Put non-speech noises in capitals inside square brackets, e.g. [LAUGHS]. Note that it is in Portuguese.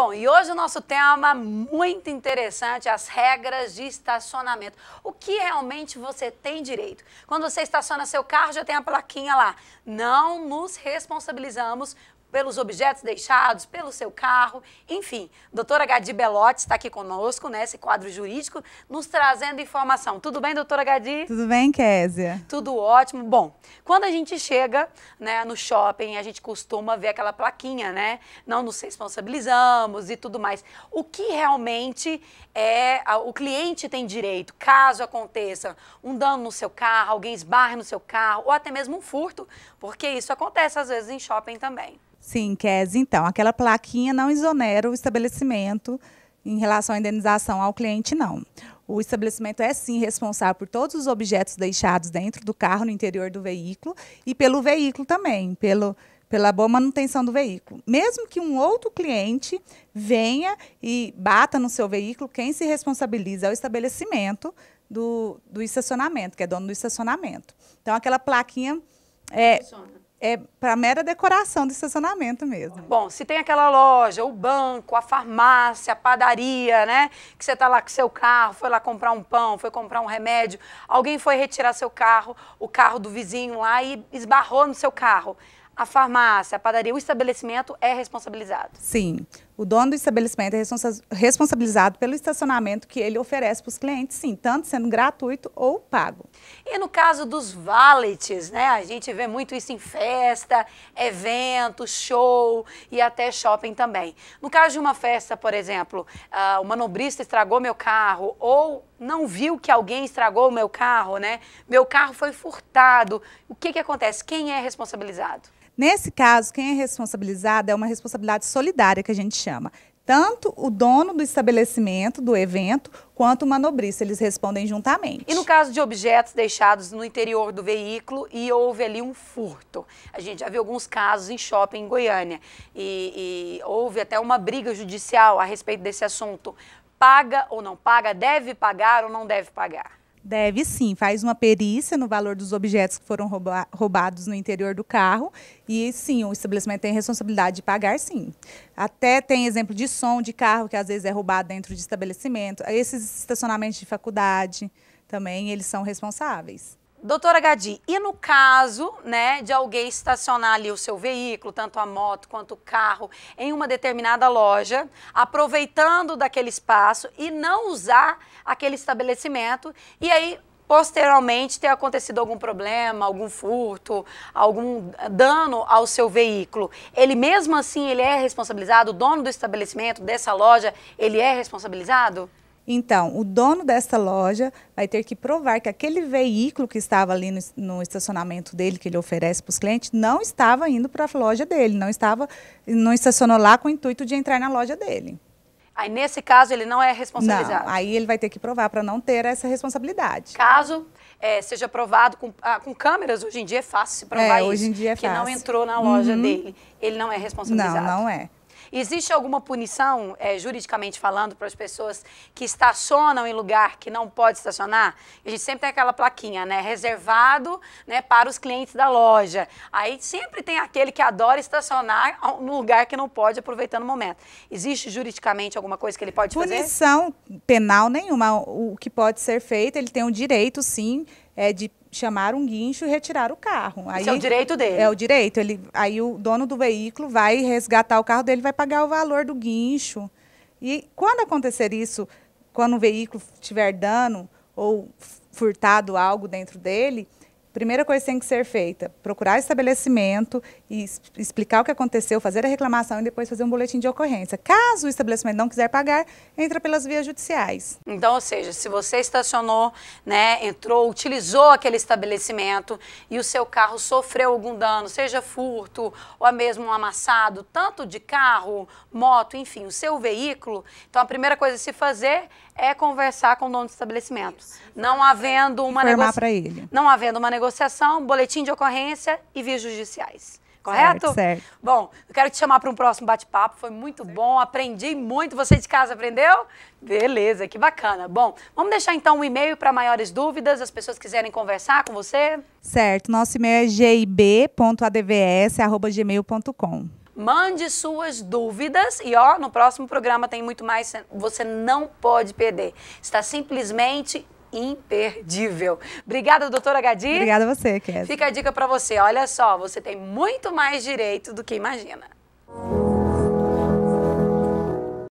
Bom, e hoje o nosso tema muito interessante, as regras de estacionamento. O que realmente você tem direito? Quando você estaciona seu carro, já tem a plaquinha lá. Não nos responsabilizamos pelos objetos deixados, pelo seu carro, enfim. Doutora Gadi Belotti está aqui conosco, nesse né, quadro jurídico, nos trazendo informação. Tudo bem, doutora Gadi? Tudo bem, Késia? Tudo ótimo. Bom, quando a gente chega né, no shopping, a gente costuma ver aquela plaquinha, né? Não nos responsabilizamos e tudo mais. O que realmente é o cliente tem direito, caso aconteça um dano no seu carro, alguém esbarre no seu carro, ou até mesmo um furto, porque isso acontece às vezes em shopping também. Sim, Kes, então, aquela plaquinha não isonera o estabelecimento em relação à indenização ao cliente, não. O estabelecimento é sim responsável por todos os objetos deixados dentro do carro, no interior do veículo, e pelo veículo também, pelo, pela boa manutenção do veículo. Mesmo que um outro cliente venha e bata no seu veículo, quem se responsabiliza é o estabelecimento do, do estacionamento, que é dono do estacionamento. Então, aquela plaquinha. É, funciona é para mera decoração de estacionamento mesmo. Bom, se tem aquela loja, o banco, a farmácia, a padaria, né? Que você está lá com seu carro, foi lá comprar um pão, foi comprar um remédio, alguém foi retirar seu carro, o carro do vizinho lá e esbarrou no seu carro a farmácia, a padaria, o estabelecimento é responsabilizado? Sim. O dono do estabelecimento é responsabilizado pelo estacionamento que ele oferece para os clientes, sim, tanto sendo gratuito ou pago. E no caso dos valets, né? A gente vê muito isso em festa, evento, show e até shopping também. No caso de uma festa, por exemplo, uh, ah, o manobrista estragou meu carro ou não viu que alguém estragou o meu carro, né? Meu carro foi furtado. O que, que acontece? Quem é responsabilizado? Nesse caso, quem é responsabilizado é uma responsabilidade solidária que a gente chama. Tanto o dono do estabelecimento, do evento, quanto o manobrista, eles respondem juntamente. E no caso de objetos deixados no interior do veículo e houve ali um furto. A gente já viu alguns casos em shopping em Goiânia e, e houve até uma briga judicial a respeito desse assunto. Paga ou não paga, deve pagar ou não deve pagar? Deve sim, faz uma perícia no valor dos objetos que foram rouba roubados no interior do carro e sim, o estabelecimento tem responsabilidade de pagar sim. Até tem exemplo de som de carro que às vezes é roubado dentro de estabelecimento, esses estacionamentos de faculdade também eles são responsáveis. Doutora Gadi, e no caso né, de alguém estacionar ali o seu veículo, tanto a moto quanto o carro, em uma determinada loja, aproveitando daquele espaço e não usar aquele estabelecimento, e aí posteriormente ter acontecido algum problema, algum furto, algum eh, dano ao seu veículo, ele mesmo assim ele é responsabilizado, o dono do estabelecimento, dessa loja, ele é responsabilizado? Então, o dono dessa loja vai ter que provar que aquele veículo que estava ali no, no estacionamento dele, que ele oferece para os clientes, não estava indo para a loja dele, não estava, não estacionou lá com o intuito de entrar na loja dele. Aí, nesse caso, ele não é responsabilizado? Não, aí ele vai ter que provar para não ter essa responsabilidade. Caso é, seja provado com, ah, com, câmeras, hoje em dia é fácil se provar é, isso. hoje em dia é que fácil. Que não entrou na loja uhum. dele. Ele não é responsabilizado? Não, não é. Existe alguma punição, é, juridicamente falando, para as pessoas que estacionam em lugar que não pode estacionar? A gente sempre tem aquela plaquinha, né? Reservado né, para os clientes da loja. Aí sempre tem aquele que adora estacionar [LAUGHS] no lugar que não pode, aproveitando o momento. Existe juridicamente alguma coisa que ele pode punição fazer? Punição penal nenhuma. O que pode ser feito, ele tem o direito, sim, é, de chamar um guincho e retirar o carro. Aí, Isso é o direito dele. É o direito. Ele, aí o dono do veículo vai resgatar o carro dele, vai pagar o valor do guincho. E quando acontecer isso, quando o veículo tiver dano ou furtado algo dentro dele, primeira coisa que tem que ser feita, procurar estabelecimento e explicar o que aconteceu, fazer a reclamação e depois fazer um boletim de ocorrência. Caso o estabelecimento não quiser pagar, entra pelas vias judiciais. Então, ou seja, se você estacionou, né, entrou, utilizou aquele estabelecimento e o seu carro sofreu algum dano, seja furto ou mesmo um amassado, tanto de carro, moto, enfim, o seu veículo, então a primeira coisa a se fazer é conversar com o dono do estabelecimento. Não havendo uma negociação. Não havendo uma negociação negociação, boletim de ocorrência e vias judiciais. Correto? Certo, certo. Bom, eu quero te chamar para um próximo bate-papo. Foi muito certo. bom, aprendi muito. Você de casa aprendeu? Beleza, que bacana. Bom, vamos deixar então um e-mail para maiores dúvidas, as pessoas quiserem conversar com você? Certo, nosso e-mail é gib.advs.gmail.com. Mande suas dúvidas e ó, no próximo programa tem muito mais, você não pode perder. Está simplesmente imperdível. Obrigada, doutora Gadir. Obrigada a você, Kézia. Fica a dica para você. Olha só, você tem muito mais direito do que imagina.